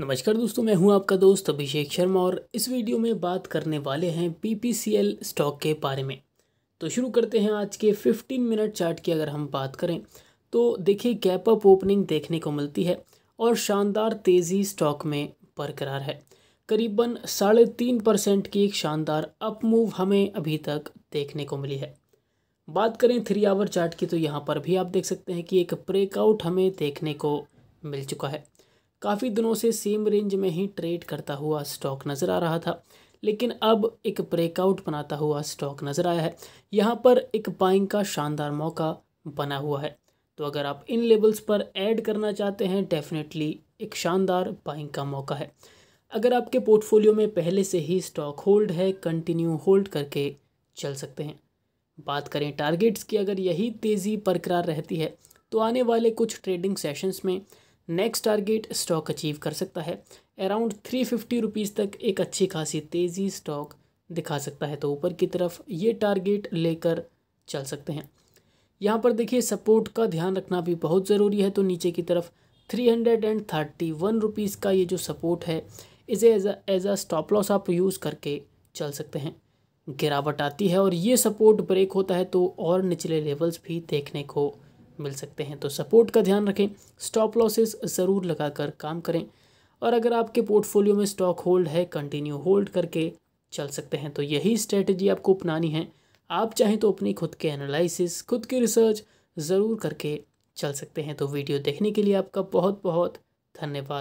नमस्कार दोस्तों मैं हूं आपका दोस्त अभिषेक शर्मा और इस वीडियो में बात करने वाले हैं पीपीसीएल स्टॉक के बारे में तो शुरू करते हैं आज के 15 मिनट चार्ट की अगर हम बात करें तो देखिए गैप अप ओपनिंग देखने को मिलती है और शानदार तेज़ी स्टॉक में बरकरार है करीबन साढ़े तीन परसेंट की एक शानदार अप मूव हमें अभी तक देखने को मिली है बात करें थ्री आवर चार्ट की तो यहाँ पर भी आप देख सकते हैं कि एक ब्रेकआउट हमें देखने को मिल चुका है काफ़ी दिनों से सेम रेंज में ही ट्रेड करता हुआ स्टॉक नज़र आ रहा था लेकिन अब एक ब्रेकआउट बनाता हुआ स्टॉक नज़र आया है यहाँ पर एक बाइंग का शानदार मौका बना हुआ है तो अगर आप इन लेवल्स पर ऐड करना चाहते हैं डेफिनेटली एक शानदार बाइंग का मौका है अगर आपके पोर्टफोलियो में पहले से ही स्टॉक होल्ड है कंटिन्यू होल्ड करके चल सकते हैं बात करें टारगेट्स की अगर यही तेज़ी बरकरार रहती है तो आने वाले कुछ ट्रेडिंग सेशंस में नेक्स्ट टारगेट स्टॉक अचीव कर सकता है अराउंड थ्री फिफ्टी रुपीज़ तक एक अच्छी खासी तेज़ी स्टॉक दिखा सकता है तो ऊपर की तरफ ये टारगेट लेकर चल सकते हैं यहाँ पर देखिए सपोर्ट का ध्यान रखना भी बहुत ज़रूरी है तो नीचे की तरफ three hundred and thirty one rupees का ये जो सपोर्ट है इसे as as a stop loss आप यूज़ करके चल सकते हैं गिरावट आती है और ये सपोर्ट ब्रेक होता है तो और निचले लेवल्स भी देखने को मिल सकते हैं तो सपोर्ट का ध्यान रखें स्टॉप लॉसेस ज़रूर लगाकर काम करें और अगर आपके पोर्टफोलियो में स्टॉक होल्ड है कंटिन्यू होल्ड करके चल सकते हैं तो यही स्ट्रेटजी आपको अपनानी है आप चाहें तो अपनी खुद के एनालिसिस खुद की रिसर्च ज़रूर करके चल सकते हैं तो वीडियो देखने के लिए आपका बहुत बहुत धन्यवाद